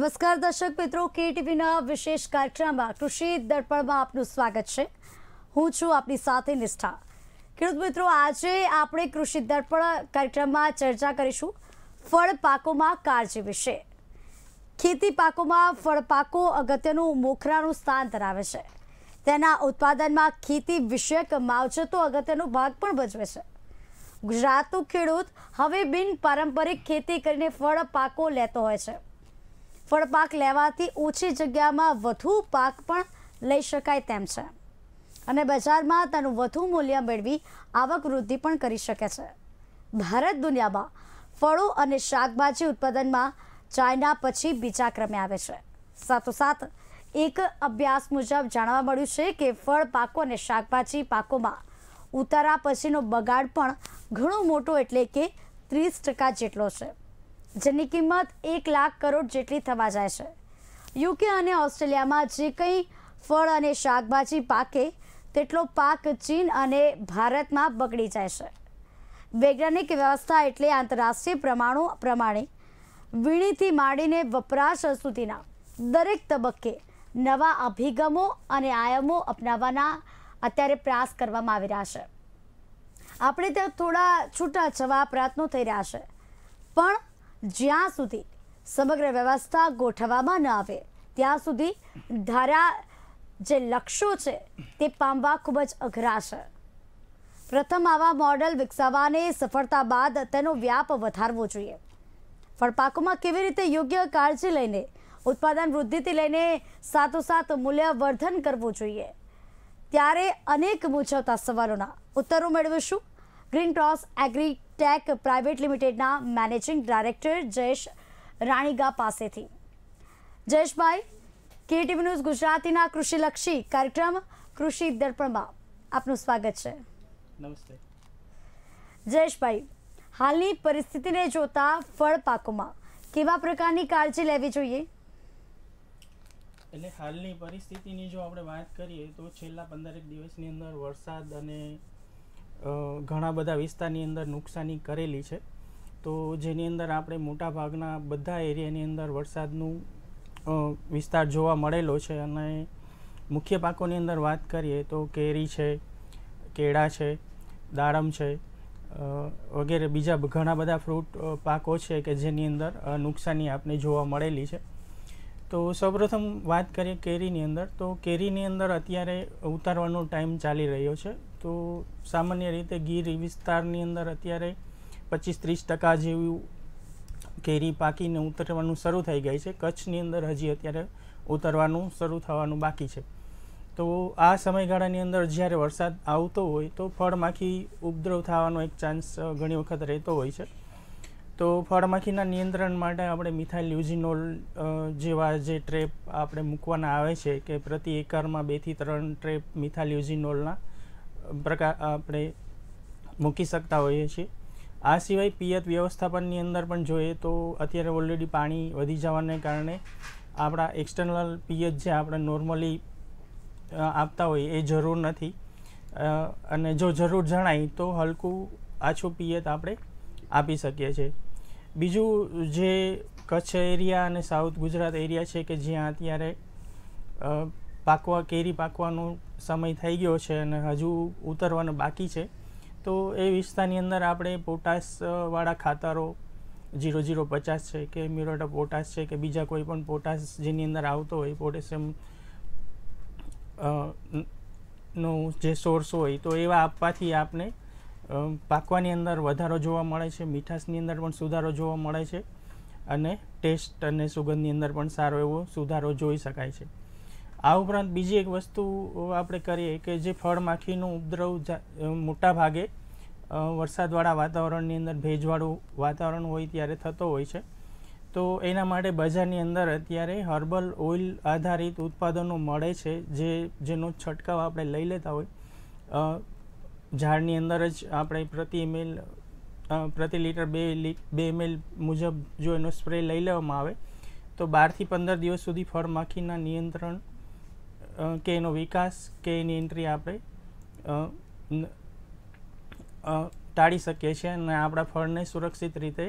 નમસ્કાર દર્શક મિત્રો કેટીવીના વિશેષ કાર્યક્રમમાં કૃષિ દર્પણમાં આપનું સ્વાગત છે હું છું આપની સાથે નિષ્ઠા ખેડૂત મિત્રો આજે આપણે કૃષિ દર્પણ કાર્યક્રમમાં ચર્ચા કરીશું ફળ પાકોમાં કાળજી વિશે ખેતી પાકોમાં ફળ પાકો અગત્યનું મોખરાનું સ્થાન ધરાવે છે તેના ઉત્પાદનમાં ખેતી વિષયક માવજતો અગત્યનો ભાગ પણ ભજવે છે ગુજરાતનો ખેડૂત હવે બિન પારંપરિક ખેતી કરીને ફળ પાકો લેતો હોય છે ફળપાક લેવાથી ઓછી જગ્યામાં વધુ પાક પણ લઈ શકાય તેમ છે અને બજારમાં તેનું વધુ મૂલ્ય મેળવી આવક વૃદ્ધિ પણ કરી શકે છે ભારત દુનિયામાં ફળો અને શાકભાજી ઉત્પાદનમાં ચાઇના પછી બીજા ક્રમે આવે છે સાથોસાથ એક અભ્યાસ મુજબ જાણવા મળ્યું છે કે ફળ પાકો અને શાકભાજી પાકોમાં ઉતારા પછીનો બગાડ પણ ઘણો મોટો એટલે કે ત્રીસ ટકા જેટલો છે જેની કિંમત એક લાખ કરોડ જેટલી થવા જાય છે યુકે અને ઓસ્ટ્રેલિયામાં જે કંઈ ફળ અને શાકભાજી પાકે તેટલો પાક ચીન અને ભારતમાં બગડી જાય છે વૈજ્ઞાનિક વ્યવસ્થા એટલે આંતરરાષ્ટ્રીય પ્રમાણો પ્રમાણે વીણીથી માંડીને વપરાશ સુધીના દરેક તબક્કે નવા અભિગમો અને આયામો અપનાવવાના અત્યારે પ્રયાસ કરવામાં આવી રહ્યા છે આપણે ત્યાં થોડા છૂટા છવા પ્રયત્નો થઈ રહ્યા છે પણ જ્યાં સુધી સમગ્ર વ્યવસ્થા ગોઠવવામાં ન આવે ત્યાં સુધી ધારા જે લક્ષ્યો છે તે પામવા ખૂબ જ અઘરા છે પ્રથમ આવા મોડલ વિકસાવવાને સફળતા બાદ તેનો વ્યાપ વધારવો જોઈએ ફળપાકોમાં કેવી રીતે યોગ્ય કાળજી લઈને ઉત્પાદન વૃદ્ધિથી લઈને સાથોસાથ મૂલ્યવર્ધન કરવું જોઈએ ત્યારે અનેક મૂંઝવતા સવાલોના ઉત્તરો મેળવીશું ગ્રીન ક્રોસ એગ્રીટેક પ્રાઇવેટ લિમિટેડના મેનેજિંગ ડાયરેક્ટર જયેશ રાણીગા પાસેથી જયેશભાઈ કેટીવી ન્યૂઝ ગુજરાતીના કૃષિલક્ષી કાર્યક્રમ કૃષિ દર્પણમાં આપનું સ્વાગત છે નમસ્તે જયેશભાઈ હાલની પરિસ્થિતિને જોતા ફળ પાકોમાં કેવા પ્રકારની કાળજી લેવી જોઈએ એટલે હાલની પરિસ્થિતિની જો આપણે વાત કરીએ તો છેલ્લા પંદરેક દિવસની અંદર વરસાદ અને ઘણા બધા વિસ્તારની અંદર નુકસાની કરેલી છે તો જેની અંદર આપણે મોટાભાગના બધા એરિયાની અંદર વરસાદનું વિસ્તાર જોવા મળેલો છે અને મુખ્ય પાકોની અંદર વાત કરીએ તો કેરી છે કેળા છે દાડમ છે વગેરે બીજા ઘણા બધા ફ્રૂટ પાકો છે કે જેની અંદર નુકસાની આપને જોવા મળેલી છે તો સૌપ્રથમ વાત કરીએ કેરીની અંદર તો કેરીની અંદર અત્યારે ઉતારવાનો ટાઈમ ચાલી રહ્યો છે તો સામાન્ય રીતે ગીર વિસ્તારની અંદર અત્યારે પચીસ ત્રીસ ટકા જેવું કેરી પાકીને ઉતરવાનું શરૂ થઈ ગઈ છે કચ્છની અંદર હજી અત્યારે ઉતરવાનું શરૂ થવાનું બાકી છે તો આ સમયગાળાની અંદર જ્યારે વરસાદ આવતો હોય તો ફળમાખી ઉપદ્રવ થવાનો એક ચાન્સ ઘણી વખત રહેતો હોય છે તો ફળમાખીના નિયંત્રણ માટે આપણે મિથાઇલ યુઝિનોલ જેવા જે ટ્રેપ આપણે મૂકવાના આવે છે કે પ્રતિ એકરમાં બેથી ત્રણ ટ્રેપ મિથાઇલ યુઝિનોલના પ્રકાર આપણે મૂકી શકતા હોઈએ છીએ આ સિવાય પિયત વ્યવસ્થાપનની અંદર પણ જોઈએ તો અત્યારે ઓલરેડી પાણી વધી જવાને કારણે આપણા એક્સટર્નલ પિયત જે આપણે નોર્મલી આપતા હોઈએ એ જરૂર નથી અને જો જરૂર જણાય તો હલકું આછું પિયત આપણે આપી શકીએ છીએ બીજું જે કચ્છ એરિયા અને સાઉથ ગુજરાત એરિયા છે કે જ્યાં અત્યારે પાકવા કેરી પાકવાનું સમય થઈ ગયો છે અને હજુ ઉતરવાનું બાકી છે તો એ વિસ્તારની અંદર આપણે પોટાશવાળા ખાતરો જીરો જીરો પચાસ છે કે મ્યુરેટા પોટાશ છે કે બીજા કોઈ પણ પોટાશ જેની અંદર આવતો હોય પોટેશિયમ નો જે સોર્સ હોય તો એવા આપવાથી આપને પાકવાની અંદર વધારો જોવા મળે છે મીઠાશની અંદર પણ સુધારો જોવા મળે છે અને ટેસ્ટ અને સુગંધની અંદર પણ સારો એવો સુધારો જોઈ શકાય છે આ ઉપરાંત બીજી એક વસ્તુ આપણે કરીએ કે જે ફળમાખીનો ઉપદ્રવ મોટા ભાગે વરસાદવાળા વાતાવરણની અંદર ભેજવાળું વાતાવરણ હોય ત્યારે થતો હોય છે તો એના માટે બજારની અંદર અત્યારે હર્બલ ઓઇલ આધારિત ઉત્પાદનો મળે છે જે જેનો છંટકાવ આપણે લઈ લેતા હોય ઝાડની અંદર જ આપણે પ્રતિ એમએલ પ્રતિ લીટર બે બે એમએલ મુજબ જો એનો સ્પ્રે લઈ લેવામાં આવે તો બારથી પંદર દિવસ સુધી ફળમાખીના નિયંત્રણ કે એનો વિકાસ કે એની એન્ટ્રી આપણે ટાળી શકીએ છીએ અને આપણા ફળને સુરક્ષિત રીતે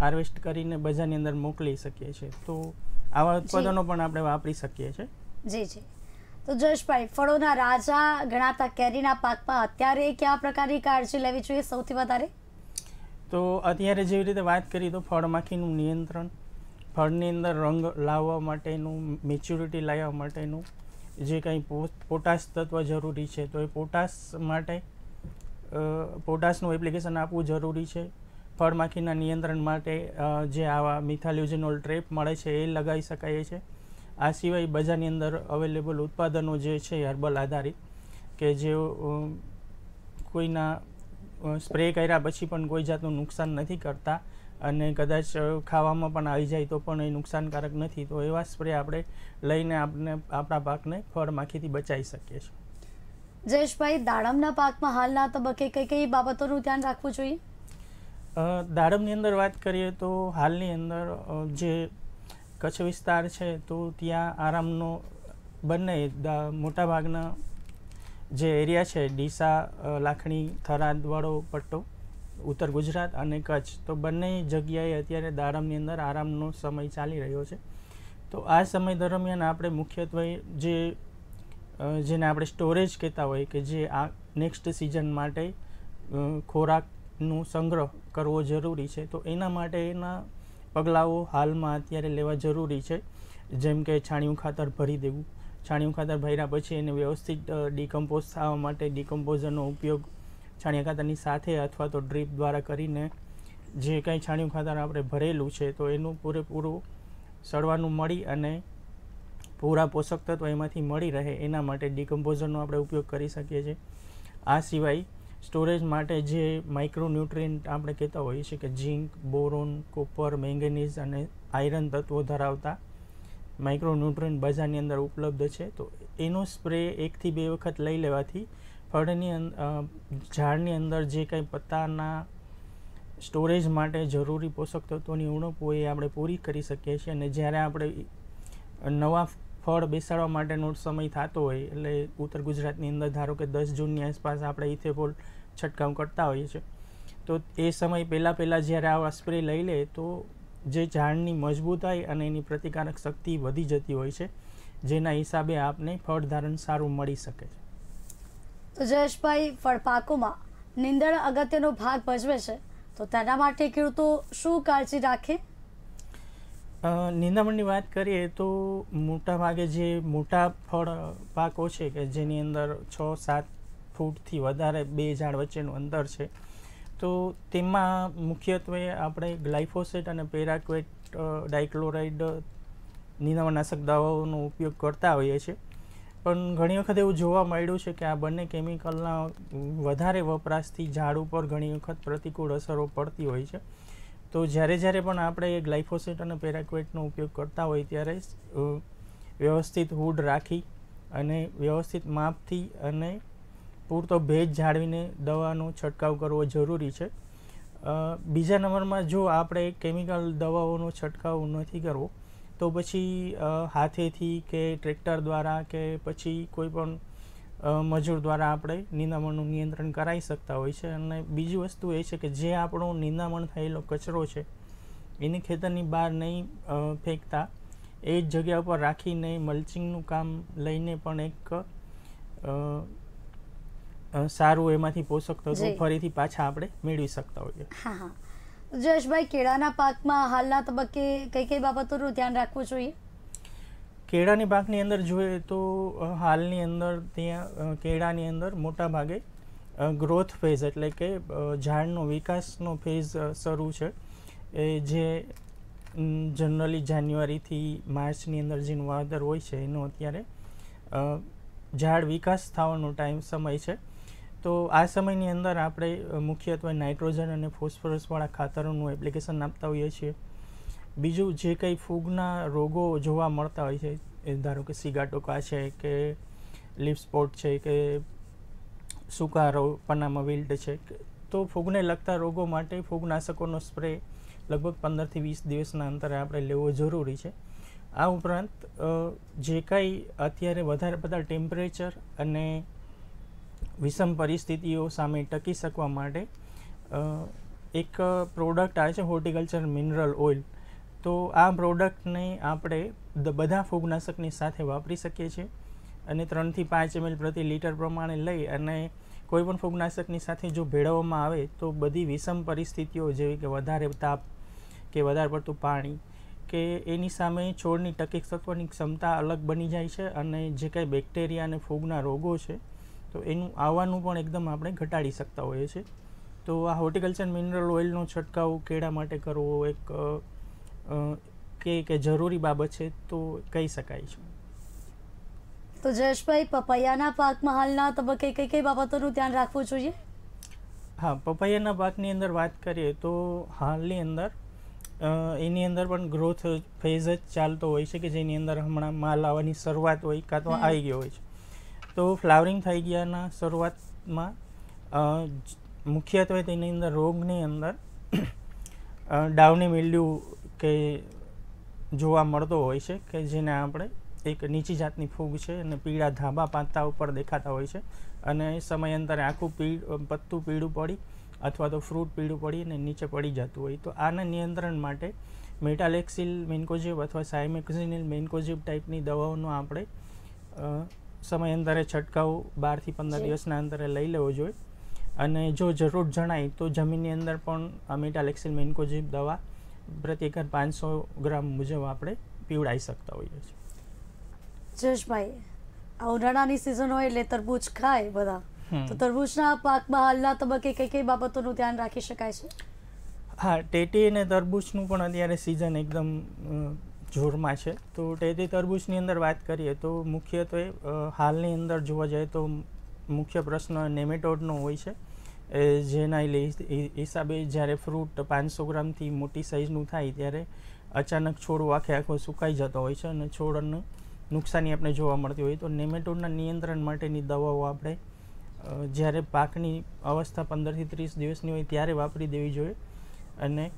હાર્વેસ્ટ કરીને બજારની અંદર મોકલી શકીએ છીએ તો આવા ઉત્પાદનો પણ આપણે વાપરી શકીએ છીએ જી જી તો જશભાઈ ફળોના રાજા ગણાતા કેરીના પાકમાં અત્યારે કયા પ્રકારની કાળજી લેવી જોઈએ સૌથી વધારે તો અત્યારે જેવી રીતે વાત કરી તો ફળમાખીનું નિયંત્રણ ફળની અંદર રંગ લાવવા માટેનું મેચ્યુરિટી લાવવા માટેનું જે કંઈ પોટાશ તત્વ જરૂરી છે તો એ પોટાશ માટે પોટાશનું એપ્લિકેશન આપવું જરૂરી છે ફળમાખીના નિયંત્રણ માટે જે આવા મિથાલ્યુઝિનોલ ટ્રેપ મળે છે એ લગાવી શકાય છે આ સિવાય બજારની અંદર અવેલેબલ ઉત્પાદનો જે છે હર્બલ આધારિત કે જે કોઈના સ્પ્રે કર્યા પછી પણ કોઈ જાતનું નુકસાન નથી કરતા અને કદાચ ખાવામાં પણ આવી જાય તો પણ એ નુકસાનકારક નથી તો એવા સ્પ્રે આપણે લઈને આપણે આપણા પાકને ફળ માખીથી બચાવી શકીએ છીએ જયેશભાઈ દાડમના પાકમાં હાલના તબક્કે કઈ કઈ બાબતોનું ધ્યાન રાખવું જોઈએ દાડમની અંદર વાત કરીએ તો હાલની અંદર જે કચ્છ વિસ્તાર છે તો ત્યાં આરામનો બંને મોટાભાગના જે એરિયા છે ડીસા લાખણી થરાદવાળો પટ્ટો ઉત્તર ગુજરાત અને કચ્છ તો બંને જગ્યાએ અત્યારે દાડમની અંદર આરામનો સમય ચાલી રહ્યો છે તો આ સમય દરમિયાન આપણે મુખ્યત્વે જે જેને આપણે સ્ટોરેજ કહેતા હોય કે જે આ નેક્સ્ટ સિઝન માટે ખોરાકનો સંગ્રહ કરવો જરૂરી છે તો એના માટેના પગલાઓ હાલમાં અત્યારે લેવા જરૂરી છે જેમ કે છાણિયું ખાતર ભરી દેવું છાણિયું ખાતર ભર્યા પછી એને વ્યવસ્થિત ડિકમ્પોઝ થવા માટે ડિકમ્પોઝરનો ઉપયોગ છાણિયા ખાતરની સાથે અથવા તો ડ્રીપ દ્વારા કરીને જે કંઈ છાણિયું ખાતર આપણે ભરેલું છે તો એનું પૂરેપૂરું સડવાનું મળી અને પૂરા પોષક તત્વ એમાંથી મળી રહે એના માટે ડિકમ્પોઝરનો આપણે ઉપયોગ કરી શકીએ છીએ આ સિવાય સ્ટોરેજ માટે જે માઇક્રોન્યુટ્રિયન્ટ આપણે કહેતા હોઈએ છીએ કે ઝીંક બોરોન કોપર મેંગેનીઝ અને આયરન તત્વો ધરાવતા માઇક્રોન્યુટ્રિયન્ટ બજારની અંદર ઉપલબ્ધ છે તો એનો સ્પ્રે એકથી બે વખત લઈ લેવાથી ફળની ઝાડની અંદર જે કંઈ પત્તાના સ્ટોરેજ માટે જરૂરી પોષક તત્વોની ઉણપ હોય એ આપણે પૂરી કરી શકીએ છીએ અને જ્યારે આપણે નવા ફળ બેસાડવા માટેનો સમય થતો હોય એટલે ઉત્તર ગુજરાતની અંદર ધારો કે દસ જૂનની આસપાસ આપણે ઇથેફોલ છંટકાવ કરતા હોઈએ છીએ તો એ સમય પહેલાં પહેલાં જ્યારે આવા સ્પ્રે લઈ લે તો જે ઝાડની મજબૂતાઈ અને એની પ્રતિકારક શક્તિ વધી જતી હોય છે જેના હિસાબે આપને ફળ ધારણ સારું મળી શકે છે તો જયેશભાઈ ફળપાકોમાં નિંદણ અગત્યનો ભાગ ભજવે છે તો તેના માટે ખેડૂતો શું કાળજી રાખે નિંદામણની વાત કરીએ તો મોટા ભાગે જે મોટા ફળ પાકો છે કે જેની અંદર છ સાત ફૂટથી વધારે બે ઝાડ વચ્ચેનું અંતર છે તો તેમાં મુખ્યત્વે આપણે ગ્લાયફોસેટ અને પેરાક્વેટ ડાયક્લોરાઇડ નિંદામણનાશક દવાઓનો ઉપયોગ કરતા હોઈએ છીએ પણ ઘણી વખત એવું જોવા મળ્યું છે કે આ બંને કેમિકલના વધારે વપરાશથી ઝાડ ઉપર ઘણી વખત પ્રતિકૂળ અસરો પડતી હોય છે તો જ્યારે જ્યારે પણ આપણે ગ્લાયફોસેટ અને પેરાક્વેટનો ઉપયોગ કરતા હોય ત્યારે વ્યવસ્થિત હૂડ રાખી અને વ્યવસ્થિત માપથી અને પૂરતો ભેજ જાળવીને દવાનો છંટકાવ કરવો જરૂરી છે બીજા નંબરમાં જો આપણે કેમિકલ દવાઓનો છંટકાવ નથી કરવો તો પછી હાથેથી કે ટ્રેક્ટર દ્વારા કે પછી કોઈ પણ મજૂર દ્વારા આપણે નિંદામણનું નિયંત્રણ કરાવી શકતા હોય છે અને બીજી વસ્તુ એ છે કે જે આપણો નિંદામણ થયેલો કચરો છે એને ખેતરની બહાર નહીં ફેંકતા એ જ જગ્યા ઉપર રાખીને મલ્ચિંગનું કામ લઈને પણ એક સારું એમાંથી પોષક તત્વો ફરીથી પાછા આપણે મેળવી શકતા હોઈએ હા હા જયેશભાઈ કેળાના પાકમાં હાલના તબક્કે કઈ કઈ બાબતોનું ધ્યાન રાખવું જોઈએ કેળાની પાકની અંદર જોઈએ તો હાલની અંદર ત્યાં કેળાની અંદર મોટા ભાગે ગ્રોથ ફેઝ એટલે કે ઝાડનો વિકાસનો ફેઝ શરૂ છે એ જે જનરલી જાન્યુઆરીથી માર્ચની અંદર જેનું વાવેતર હોય છે એનો અત્યારે ઝાડ વિકાસ થવાનો ટાઈમ સમય છે તો આ સમયની અંદર આપણે મુખ્યત્વે નાઇટ્રોજન અને ફોસ્ફરસવાળા ખાતરોનું એપ્લિકેશન આપતા હોઈએ છીએ બીજું જે કંઈ ફૂગના રોગો જોવા મળતા હોય છે ધારો કે સિગાટોકા છે કે લીફ સ્પોટ છે કે સુકારો પનામા વિલ્ડ છે તો ફૂગને લગતા રોગો માટે ફૂગનાશકોનો સ્પ્રે લગભગ પંદરથી વીસ દિવસના અંતરે આપણે લેવો જરૂરી છે આ ઉપરાંત જે કાંઈ અત્યારે વધારે પડતા ટેમ્પરેચર અને વિષમ પરિસ્થિતિઓ સામે ટકી શકવા માટે એક પ્રોડક્ટ આવે છે હોર્ટિકલ્ચર મિનરલ ઓઇલ તો આ પ્રોડક્ટને આપણે બધા ફૂગનાશકની સાથે વાપરી શકીએ છીએ અને ત્રણથી પાંચ એમએલ પ્રતિ લીટર પ્રમાણે લઈ અને કોઈપણ ફૂગનાશકની સાથે જો ભેળવવામાં આવે તો બધી વિષમ પરિસ્થિતિઓ જેવી કે વધારે તાપ કે વધારે પડતું પાણી કે એની સામે છોડની ટકી શકવાની ક્ષમતા અલગ બની જાય છે અને જે કાંઈ બેક્ટેરિયા અને ફૂગના રોગો છે તો એનું આવવાનું પણ એકદમ આપણે ઘટાડી શકતા હોઈએ છીએ તો આ હોર્ટિકલ્ચર મિનરલ ઓઇલનો છંટકાવ કેળા માટે કરવો એક કે કે જરૂરી બાબત છે તો કહી શકાય છે તો જયેશભાઈ પપૈયાના પાકમાં હાલના તબક્કે કઈ કઈ બાબતોનું ધ્યાન રાખવું જોઈએ હા પપૈયાના પાકની અંદર વાત કરીએ તો હાલની અંદર એની અંદર પણ ગ્રોથ ફેઝ જ ચાલતો હોય છે કે જેની અંદર હમણાં માલ આવવાની શરૂઆત હોય કાં તો આવી ગયો હોય છે તો ફ્લાવરિંગ થઈ ગયાના શરૂઆતમાં મુખ્યત્વે તેની અંદર રોગની અંદર ડાઉની મિલ્ડ્યુ કે જોવા મળતો હોય છે કે જેને આપણે એક નીચી જાતની ફૂગ છે અને પીળા ધાબા પાત્તા ઉપર દેખાતા હોય છે અને સમયાંતરે આખું પીળ પત્તું પીળું પડી અથવા તો ફ્રૂટ પીળું પડી અને નીચે પડી જતું હોય તો આના નિયંત્રણ માટે મેટાલેક્સિલ મેન્કોજેબ અથવા સાયમેક્સિનિલ મેન્કોજેબ ટાઈપની દવાઓનો આપણે સમય અંતરે છંટકાવ બારથી પંદર દિવસના અંતરે લઈ લેવો જોઈએ અને જો જરૂર જણાય તો જમીનની અંદર પણ અમિટાલેક્સિલ મેન્કોજીબ દવા પ્રતિ એકર પાંચસો ગ્રામ મુજબ આપણે પીવડાવી શકતા હોઈએ છીએ જશભાઈ આ ઉનાળાની સિઝન હોય એટલે તરબૂચ ખાય બધા તો તરબૂચના પાકમાં હાલના તબક્કે કઈ કઈ બાબતોનું ધ્યાન રાખી શકાય છે હા ટેટી અને તરબૂચનું પણ અત્યારે સિઝન એકદમ જોરમાં છે તો તેથી તરબૂચની અંદર વાત કરીએ તો મુખ્યત્વે હાલની અંદર જોવા જઈએ તો મુખ્ય પ્રશ્ન નેમેટોડનો હોય છે એ જેના હિસાબે જ્યારે ફ્રૂટ પાંચસો ગ્રામથી મોટી સાઇઝનું થાય ત્યારે અચાનક છોડ આખે આખો સુકાઈ જતો હોય છે અને છોડને નુકસાની આપણે જોવા મળતી હોય તો નેમેટોડના નિયંત્રણ માટેની દવાઓ આપણે જ્યારે પાકની અવસ્થા પંદરથી ત્રીસ દિવસની હોય ત્યારે વાપરી દેવી જોઈએ અને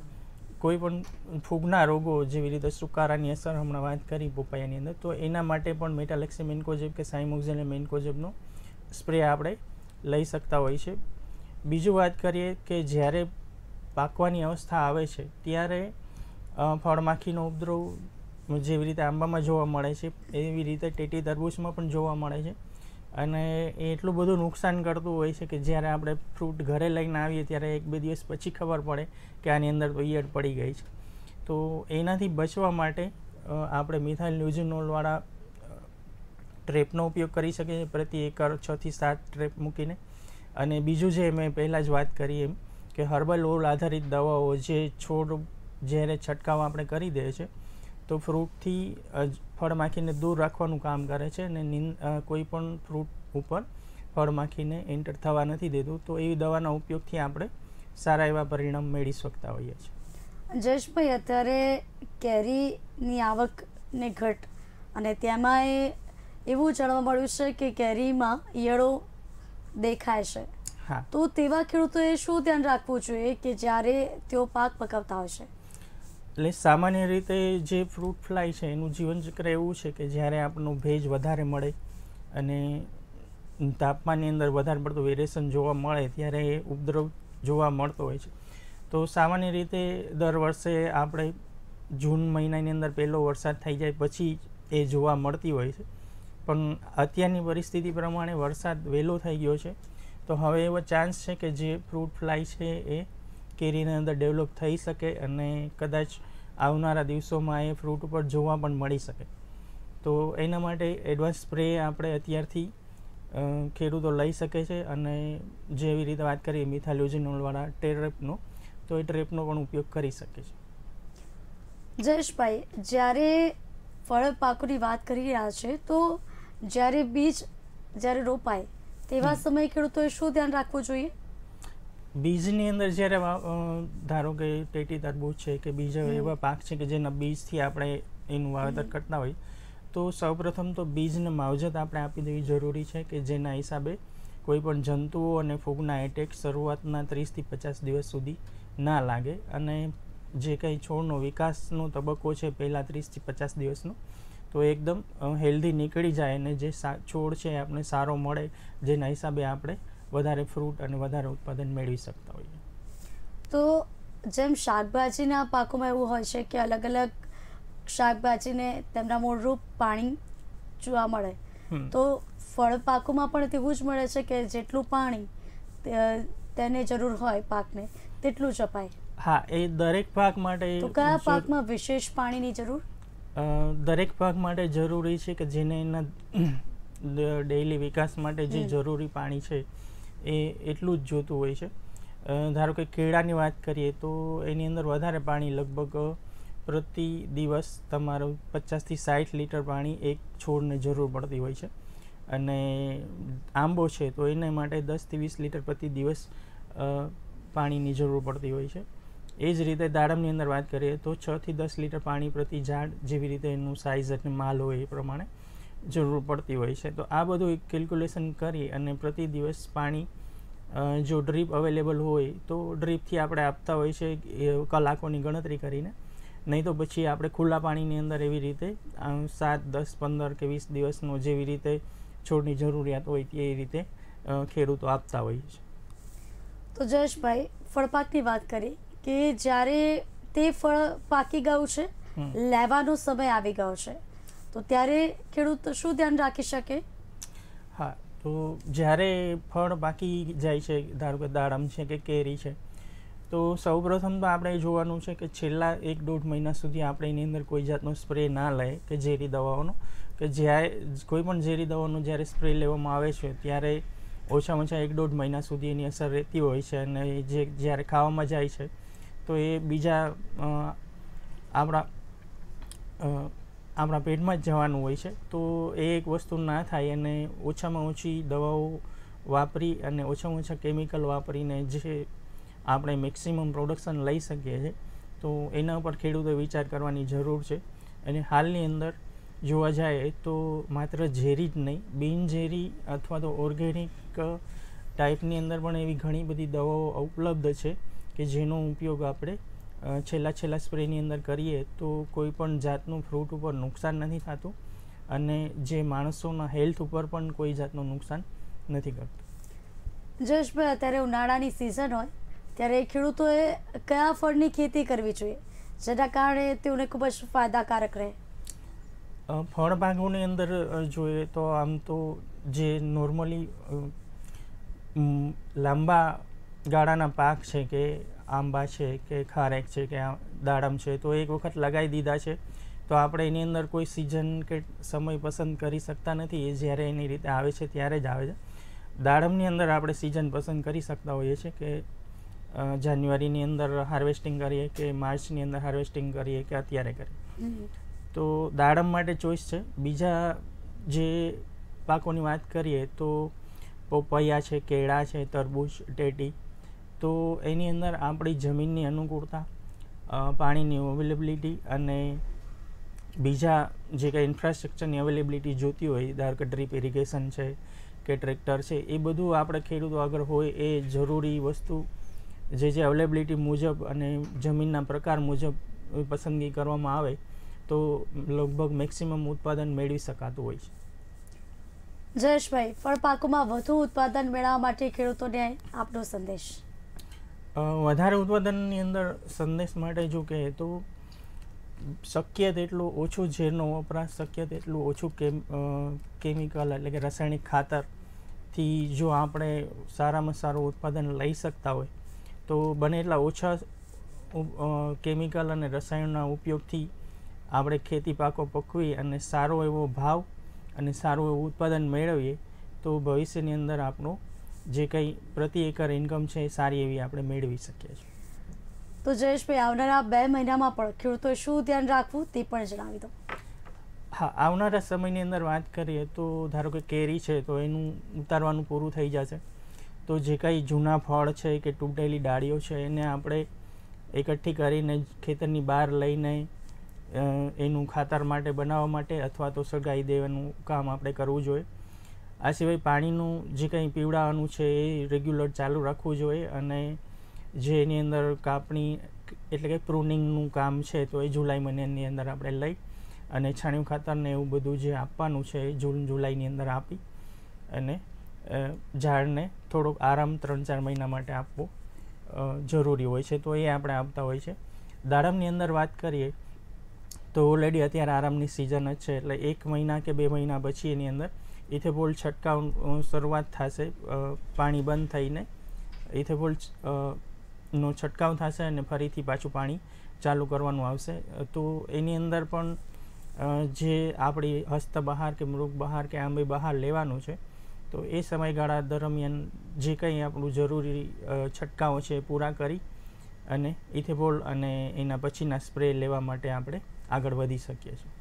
કોઈ પણ ફૂગના રોગો જેવી રીતે સુકારાની અસર હમણાં વાત કરી પોપાયાની અંદર તો એના માટે પણ મેટાલેક્સી મેન્કોજેબ કે સાઇમોક્ઝેન મેન્કોજેબનો સ્પ્રે આપણે લઈ શકતા હોય છે બીજું વાત કરીએ કે જ્યારે પાકવાની અવસ્થા આવે છે ત્યારે ફળમાખીનો ઉપદ્રવ જેવી રીતે આંબામાં જોવા મળે છે એવી રીતે ટેટી તરબૂચમાં પણ જોવા મળે છે અને એ એટલું બધું નુકસાન કરતું હોય છે કે જ્યારે આપણે ફ્રૂટ ઘરે લઈને આવીએ ત્યારે એક બે દિવસ પછી ખબર પડે કે આની અંદર તો ઈયળ પડી ગઈ છે તો એનાથી બચવા માટે આપણે મિથાઇલ લ્યુઝિનોલવાળા ટ્રેપનો ઉપયોગ કરી શકીએ છીએ પ્રતિ એકર છથી સાત ટ્રેપ મૂકીને અને બીજું જે મેં પહેલાં જ વાત કરી એમ કે હર્બલ ઓલ આધારિત દવાઓ જે છોડ જ્યારે છંટકાવ આપણે કરી દે છે તો ફ્રૂટથી ફળ માખીને દૂર રાખવાનું કામ કરે છે અને કોઈ પણ ફ્રૂટ ઉપર ફળ માખીને એન્ટર થવા નથી દેતું તો એવી દવાના ઉપયોગથી આપણે સારા એવા પરિણામ મેળવી શકતા હોઈએ છીએ જશભાઈ અત્યારે કેરીની આવકને ઘટ અને તેમાં એ એવું જાણવા મળ્યું છે કે કેરીમાં ઈયળો દેખાય છે હા તો તેવા ખેડૂતોએ શું ધ્યાન રાખવું જોઈએ કે જ્યારે તેઓ પાક પકાવતા હોય છે એટલે સામાન્ય રીતે જે ફ્રૂટ ફ્લાય છે એનું જીવનચક્ર એવું છે કે જ્યારે આપણો ભેજ વધારે મળે અને તાપમાનની અંદર વધારે પડતું વેરેશન જોવા મળે ત્યારે એ ઉપદ્રવ જોવા મળતો હોય છે તો સામાન્ય રીતે દર વર્ષે આપણે જૂન મહિનાની અંદર પહેલો વરસાદ થઈ જાય પછી એ જોવા મળતી હોય છે પણ અત્યારની પરિસ્થિતિ પ્રમાણે વરસાદ વહેલો થઈ ગયો છે તો હવે એવો ચાન્સ છે કે જે ફ્રૂટ ફ્લાય છે એ કેરીની અંદર ડેવલપ થઈ શકે અને કદાચ આવનારા દિવસોમાં એ ફ્રૂટ ઉપર જોવા પણ મળી શકે તો એના માટે એડવાન્સ સ્પ્રે આપણે અત્યારથી ખેડૂતો લઈ શકે છે અને જેવી રીતે વાત કરીએ મિથાલોજીનોલવાળા ટેરેપનો તો એ ટ્રેપનો પણ ઉપયોગ કરી શકે છે જયેશભાઈ જ્યારે ફળ પાકોની વાત કરી રહ્યા છે તો જ્યારે બીજ જ્યારે રોપાય તેવા સમયે ખેડૂતોએ શું ધ્યાન રાખવું જોઈએ બીજની અંદર જ્યારે ધારો કે ટેટી તરબૂચ છે કે બીજા એવા પાક છે કે જેના બીજથી આપણે એનું વાવેતર કરતા હોય તો સૌપ્રથમ તો બીજને માવજત આપણે આપી દેવી જરૂરી છે કે જેના હિસાબે કોઈ પણ જંતુઓ અને ફૂગના એટેક શરૂઆતના ત્રીસથી પચાસ દિવસ સુધી ના લાગે અને જે કંઈ છોડનો વિકાસનો તબક્કો છે પહેલાં ત્રીસથી પચાસ દિવસનો તો એકદમ હેલ્ધી નીકળી જાય અને જે છોડ છે આપણે સારો મળે જેના હિસાબે આપણે વધારે ફ્રૂટ અને વધારે ઉત્પાદન મેળવી શકતા હોઈએ તો જેમ શાકભાજીના પાકોમાં એવું હોય છે કે અલગ અલગ શાકભાજીને તેમના મૂળરૂપ પાણી જોવા મળે તો ફળ પાકોમાં પણ તેવું જ મળે છે કે જેટલું પાણી તેને જરૂર હોય પાકને તેટલું જ અપાય હા એ દરેક પાક માટે તો કયા પાકમાં વિશેષ પાણીની જરૂર દરેક પાક માટે જરૂરી છે કે જેને એના ડેઈલી વિકાસ માટે જે જરૂરી પાણી છે એ એટલું જ જોતું હોય છે ધારો કે કેળાની વાત કરીએ તો એની અંદર વધારે પાણી લગભગ પ્રતિ દિવસ તમારું પચાસથી સાઠ લીટર પાણી એક છોડને જરૂર પડતી હોય છે અને આંબો છે તો એને માટે દસથી વીસ લીટર પ્રતિ દિવસ પાણીની જરૂર પડતી હોય છે એ જ રીતે દાડમની અંદર વાત કરીએ તો છથી દસ લીટર પાણી પ્રતિ ઝાડ જેવી રીતે એનું સાઇઝ અને માલ હોય એ પ્રમાણે જરૂર પડતી હોય છે તો આ બધું કેલ્ક્યુલેશન કરી અને પ્રતિ દિવસ પાણી જો ડ્રીપ અવેલેબલ હોય તો ડ્રીપથી આપણે આપતા હોય છે કલાકોની ગણતરી કરીને નહીં તો પછી આપણે ખુલ્લા પાણીની અંદર એવી રીતે સાત દસ પંદર કે વીસ દિવસનો જેવી રીતે છોડની જરૂરિયાત હોય તે રીતે ખેડૂતો આપતા હોય છે તો જયેશભાઈ ફળપાકની વાત કરી કે જ્યારે તે ફળ પાકી ગયું છે લેવાનો સમય આવી ગયો છે તો ત્યારે ખેડૂત શું ધ્યાન રાખી શકે હા તો જ્યારે ફળ બાકી જાય છે ધારો કે દાડમ છે કે કેરી છે તો સૌપ્રથમ તો આપણે જોવાનું છે કે છેલ્લા એક દોઢ મહિના સુધી આપણે એની અંદર કોઈ જાતનો સ્પ્રે ના લે કે ઝેરી દવાઓનો કે જ્યારે કોઈ પણ ઝેરી દવાનો જ્યારે સ્પ્રે લેવામાં આવે છે ત્યારે ઓછામાં ઓછા એક દોઢ મહિના સુધી એની અસર રહેતી હોય છે અને જે જ્યારે ખાવામાં જાય છે તો એ બીજા આપણા આપણા પેટમાં જ જવાનું હોય છે તો એ એક વસ્તુ ના થાય અને ઓછામાં ઓછી દવાઓ વાપરી અને ઓછામાં ઓછા કેમિકલ વાપરીને જે આપણે મેક્સિમમ પ્રોડક્શન લઈ શકીએ છીએ તો એના ઉપર ખેડૂતો વિચાર કરવાની જરૂર છે અને હાલની અંદર જોવા જાય તો માત્ર ઝેરી જ નહીં બિનઝેરી અથવા તો ઓર્ગેનિક ટાઈપની અંદર પણ એવી ઘણી બધી દવાઓ ઉપલબ્ધ છે કે જેનો ઉપયોગ આપણે છેલ્લા છેલ્લા સ્પ્રેની અંદર કરીએ તો કોઈ પણ જાતનું ફ્રૂટ ઉપર નુકસાન નથી થતું અને જે માણસોના હેલ્થ ઉપર પણ કોઈ જાતનું નુકસાન નથી કરતું જયેશભાઈ અત્યારે ઉનાળાની સિઝન હોય ત્યારે ખેડૂતોએ કયા ફળની ખેતી કરવી જોઈએ જેના કારણે તેઓને ખૂબ જ ફાયદાકારક રહે ફળબાગોની અંદર જોઈએ તો આમ તો જે નોર્મલી લાંબા ગાળાના પાક છે કે આંબા છે કે ખારેક છે કે દાડમ છે તો એક વખત લગાવી દીધા છે તો આપણે એની અંદર કોઈ સિઝન કે સમય પસંદ કરી શકતા નથી એ જ્યારે એની રીતે આવે છે ત્યારે જ આવે છે દાડમની અંદર આપણે સિઝન પસંદ કરી શકતા હોઈએ છીએ કે જાન્યુઆરીની અંદર હાર્વેસ્ટિંગ કરીએ કે માર્ચની અંદર હાર્વેસ્ટિંગ કરીએ કે અત્યારે કરીએ તો દાડમ માટે ચોઈસ છે બીજા જે પાકોની વાત કરીએ તો પપૈયા છે કેળા છે તરબૂચ ટેટી તો એની અંદર આપણી જમીનની અનુકૂળતા પાણીની અવેલેબિલિટી અને બીજા જે કંઈ ઇન્ફ્રાસ્ટ્રક્ચરની અવેલેબિલિટી જોતી હોય ધાર કે ડ્રીપ ઇરિગેશન છે કે ટ્રેક્ટર છે એ બધું આપણે ખેડૂતો આગળ હોય એ જરૂરી વસ્તુ જે જે અવેલેબિલિટી મુજબ અને જમીનના પ્રકાર મુજબ પસંદગી કરવામાં આવે તો લગભગ મેક્સિમમ ઉત્પાદન મેળવી શકાતું હોય છે જયેશભાઈ ફળપાકોમાં વધુ ઉત્પાદન મેળવવા માટે ખેડૂતોને આપનો સંદેશ વધારે ઉત્પાદનની અંદર સંદેશ માટે જો કહે તો શક્ય તેટલું ઓછું ઝેરનો વપરાશ શક્ય તેટલું ઓછું કેમ કેમિકલ એટલે કે રાસાયણિક ખાતરથી જો આપણે સારામાં સારું ઉત્પાદન લઈ શકતા હોય તો બને એટલા ઓછા કેમિકલ અને રસાયણના ઉપયોગથી આપણે ખેતી પાકો પકવી અને સારો એવો ભાવ અને સારું એવું ઉત્પાદન મેળવીએ તો ભવિષ્યની અંદર આપણું જે કંઈ પ્રતિ એકર ઇન્કમ છે એ સારી એવી આપણે મેળવી શકીએ છીએ તો જયેશભાઈ આવનારા બે મહિનામાં પણ ખેડૂતોએ શું ધ્યાન રાખવું તે પણ જણાવી દો હા આવનારા સમયની અંદર વાત કરીએ તો ધારો કે કેરી છે તો એનું ઉતારવાનું પૂરું થઈ જશે તો જે કંઈ જૂના ફળ છે કે તૂટેલી ડાળીઓ છે એને આપણે એકઠી કરીને ખેતરની બહાર લઈને એનું ખાતર માટે બનાવવા માટે અથવા તો સગાઈ દેવાનું કામ આપણે કરવું જોઈએ આ સિવાય પાણીનું જે કંઈ પીવડાવવાનું છે એ રેગ્યુલર ચાલુ રાખવું જોઈએ અને જે એની અંદર કાપણી એટલે કે પ્રુનિંગનું કામ છે તો એ જુલાઈ મહિનાની અંદર આપણે લઈ અને છાણિયું ખાતરને એવું બધું જે આપવાનું છે એ જૂન જુલાઈની અંદર આપી અને ઝાડને થોડોક આરામ ત્રણ ચાર મહિના માટે આપવો જરૂરી હોય છે તો એ આપણે આપતા હોય છે દાડમની અંદર વાત કરીએ તો ઓલરેડી અત્યારે આરામની સિઝન જ છે એટલે એક મહિના કે બે મહિના પછી એની અંદર ઇથેબોલ છંટકાવ શરૂઆત થશે પાણી બંધ થઈને ઇથેબોલ નો છંટકાવ થશે અને ફરીથી પાછું પાણી ચાલુ કરવાનું આવશે તો એની અંદર પણ જે આપણી હસ્ત બહાર કે મૃગ બહાર કે આંબે બહાર લેવાનું છે તો એ સમયગાળા દરમિયાન જે કંઈ આપણું જરૂરી છંટકાવો છે એ પૂરા કરી અને ઇથેબોલ અને એના પછીના સ્પ્રે લેવા માટે આપણે આગળ વધી શકીએ છીએ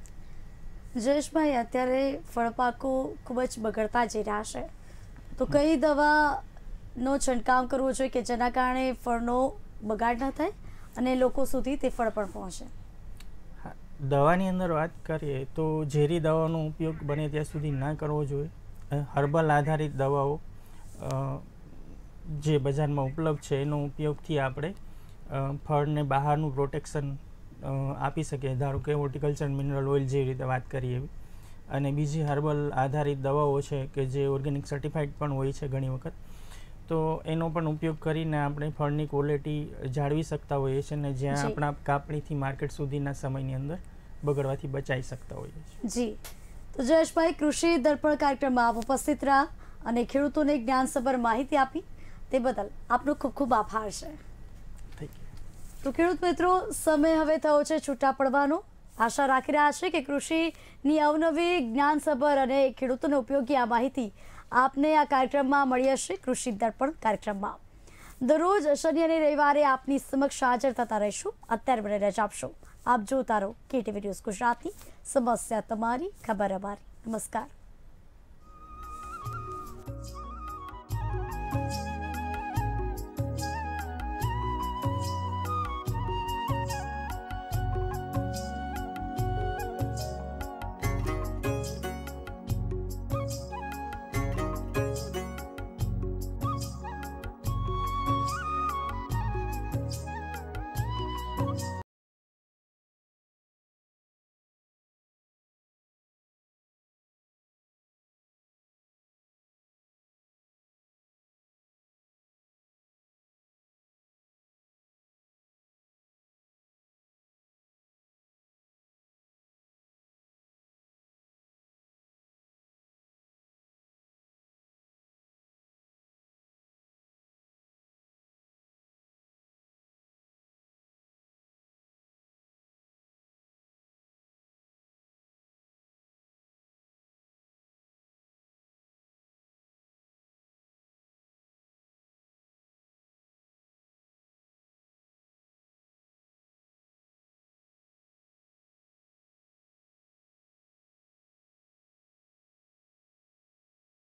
જયેશભાઈ અત્યારે ફળપાકો ખૂબ જ બગડતા જઈ રહ્યા છે તો કઈ દવાનો છંટકાવ કરવો જોઈએ કે જેના કારણે ફળનો બગાડ ન થાય અને લોકો સુધી તે ફળ પણ પહોંચે દવાની અંદર વાત કરીએ તો ઝેરી દવાનો ઉપયોગ બને ત્યાં સુધી ના કરવો જોઈએ હર્બલ આધારિત દવાઓ જે બજારમાં ઉપલબ્ધ છે એનો ઉપયોગથી આપણે ફળને બહારનું પ્રોટેક્શન આપી શકીએ ધારો કે હોર્ટિકલ્ચર મિનરલ ઓઇલ જેવી રીતે વાત કરીએ અને બીજી હર્બલ આધારિત દવાઓ છે કે જે ઓર્ગેનિક સર્ટિફાઈડ પણ હોય છે ઘણી વખત તો એનો પણ ઉપયોગ કરીને આપણે ફળની ક્વોલિટી જાળવી શકતા હોઈએ છીએ અને જ્યાં આપણા કાપણીથી માર્કેટ સુધીના સમયની અંદર બગડવાથી બચાવી શકતા હોઈએ છીએ જી તો જયેશભાઈ કૃષિ દર્પણ કાર્યક્રમમાં આપ ઉપસ્થિત રહ્યા અને ખેડૂતોને જ્ઞાનસભર માહિતી આપી તે બદલ આપનો ખૂબ ખૂબ આભાર છે તો ખેડૂત મિત્રો સમય હવે થયો છે છૂટા પડવાનો આશા રાખી રહ્યા છે કે કૃષિની અવનવી જ્ઞાનસભર અને ખેડૂતોને ઉપયોગી આ માહિતી આપને આ કાર્યક્રમમાં મળી હશે કૃષિ દર્પણ કાર્યક્રમમાં દરરોજ શનિ અને રવિવારે આપની સમક્ષ હાજર થતા રહીશું અત્યારે મને રજા આપશો આપ જોતા રહો કેટીવી ન્યૂઝ ગુજરાતી સમસ્યા તમારી ખબર અમારી નમસ્કાર